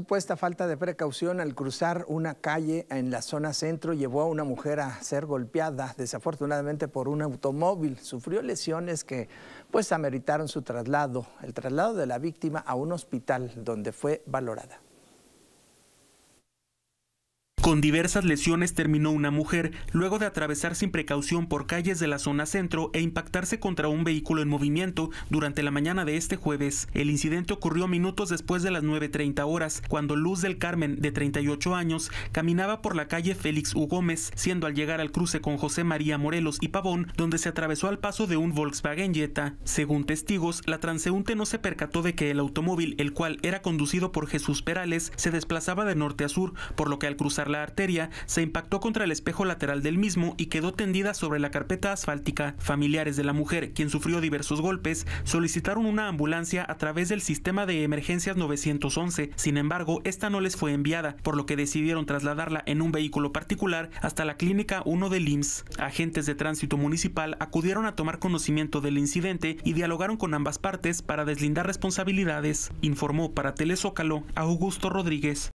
supuesta falta de precaución al cruzar una calle en la zona centro llevó a una mujer a ser golpeada desafortunadamente por un automóvil. Sufrió lesiones que pues ameritaron su traslado, el traslado de la víctima a un hospital donde fue valorada. Con diversas lesiones terminó una mujer luego de atravesar sin precaución por calles de la zona centro e impactarse contra un vehículo en movimiento durante la mañana de este jueves. El incidente ocurrió minutos después de las 9.30 horas, cuando Luz del Carmen, de 38 años, caminaba por la calle Félix U. Gómez, siendo al llegar al cruce con José María Morelos y Pavón, donde se atravesó al paso de un Volkswagen Jetta. Según testigos, la transeúnte no se percató de que el automóvil, el cual era conducido por Jesús Perales, se desplazaba de norte a sur, por lo que al cruzar la arteria se impactó contra el espejo lateral del mismo y quedó tendida sobre la carpeta asfáltica. Familiares de la mujer, quien sufrió diversos golpes, solicitaron una ambulancia a través del sistema de emergencias 911. Sin embargo, esta no les fue enviada, por lo que decidieron trasladarla en un vehículo particular hasta la clínica 1 del IMSS. Agentes de tránsito municipal acudieron a tomar conocimiento del incidente y dialogaron con ambas partes para deslindar responsabilidades, informó para Telezócalo Augusto Rodríguez.